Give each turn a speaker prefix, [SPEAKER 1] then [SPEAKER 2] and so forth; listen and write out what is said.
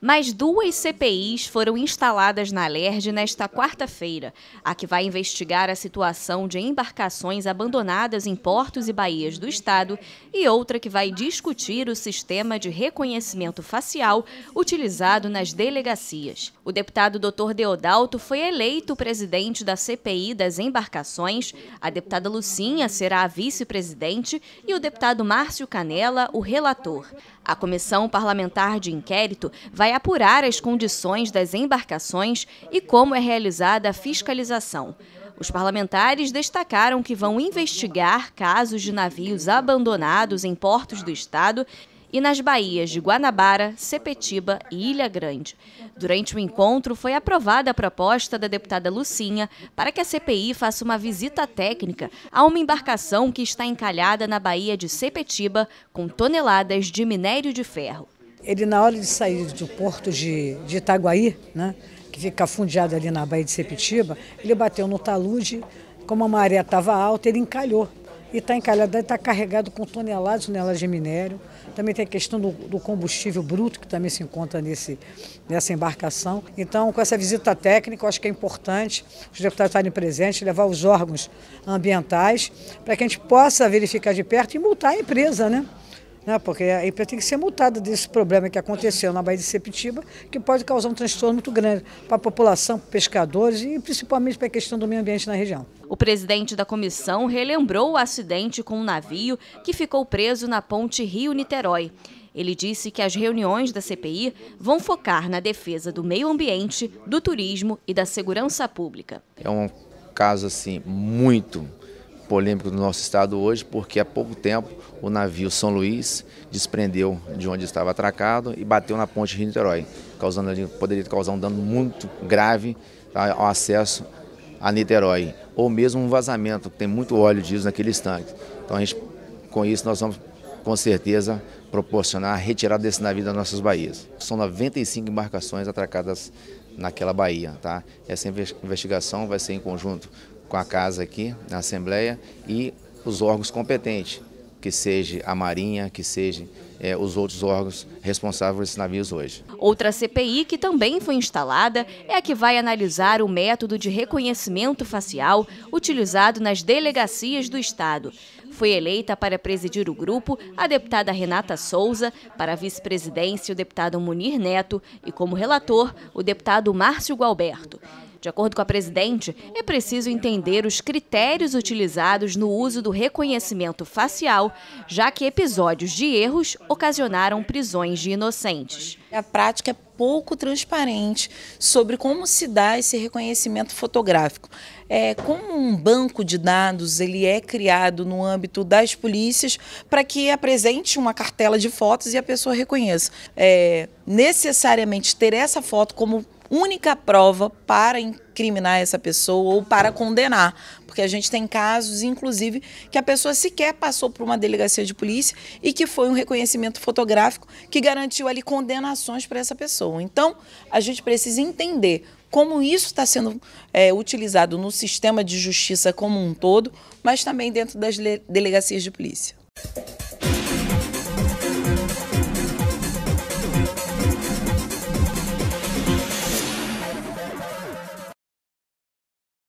[SPEAKER 1] Mais duas CPIs foram instaladas na LERJ nesta quarta-feira, a que vai investigar a situação de embarcações abandonadas em portos e baías do Estado e outra que vai discutir o sistema de reconhecimento facial utilizado nas delegacias. O deputado Dr. Deodalto foi eleito presidente da CPI das embarcações, a deputada Lucinha será a vice-presidente e o deputado Márcio Canela o relator. A comissão parlamentar de inquérito vai apurar as condições das embarcações e como é realizada a fiscalização. Os parlamentares destacaram que vão investigar casos de navios abandonados em portos do estado e nas baías de Guanabara, Sepetiba e Ilha Grande. Durante o encontro, foi aprovada a proposta da deputada Lucinha para que a CPI faça uma visita técnica a uma embarcação que está encalhada na baía de Sepetiba com toneladas de minério de ferro.
[SPEAKER 2] Ele, na hora de sair do porto de, de Itaguaí, né, que fica fundeado ali na baía de Sepetiba, ele bateu no talude, como a maré estava alta, ele encalhou e está encalhado, está carregado com toneladas, toneladas de minério. Também tem a questão do, do, combustível bruto, que também se encontra nesse, nessa embarcação. Então, com essa visita técnica, eu acho que é importante os deputados estarem presentes, levar os órgãos ambientais, para que a gente possa verificar de perto e multar a empresa, né? Né? porque a empresa tem que ser multada desse problema que aconteceu na Baía de Sepitiba, que pode causar um transtorno muito grande para a população, para pescadores e principalmente para a questão do meio ambiente na região.
[SPEAKER 1] O presidente da comissão relembrou o acidente com um navio que ficou preso na ponte Rio-Niterói. Ele disse que as reuniões da CPI vão focar na defesa do meio ambiente, do turismo e da segurança pública.
[SPEAKER 3] É um caso assim muito polêmico do nosso estado hoje, porque há pouco tempo o navio São Luís desprendeu de onde estava atracado e bateu na ponte Rio-Niterói, causando, poderia causar um dano muito grave tá, ao acesso a Niterói, ou mesmo um vazamento, que tem muito óleo disso naquele estanque. Então, a gente, com isso, nós vamos com certeza proporcionar a retirada desse navio das nossas baías. São 95 embarcações atracadas naquela baía. Tá? Essa investigação vai ser em conjunto com a casa aqui, na Assembleia, e os órgãos competentes, que seja a Marinha, que seja é, os outros órgãos responsáveis por esses navios hoje.
[SPEAKER 1] Outra CPI que também foi instalada é a que vai analisar o método de reconhecimento facial utilizado nas delegacias do Estado. Foi eleita para presidir o grupo a deputada Renata Souza, para vice-presidência o deputado Munir Neto e como relator o deputado Márcio Gualberto. De acordo com a presidente, é preciso entender os critérios utilizados no uso do reconhecimento facial, já que episódios de erros ocasionaram prisões de inocentes. A prática é pouco transparente sobre como se dá esse reconhecimento fotográfico.
[SPEAKER 4] É, como um banco de dados ele é criado no âmbito das polícias para que apresente uma cartela de fotos e a pessoa reconheça. É, necessariamente ter essa foto como única prova para incriminar essa pessoa ou para condenar. Porque a gente tem casos, inclusive, que a pessoa sequer passou por uma delegacia de polícia e que foi um reconhecimento fotográfico que garantiu ali condenações para essa pessoa. Então, a gente precisa entender como isso está sendo é, utilizado no sistema de justiça como um todo, mas também dentro das delegacias de polícia.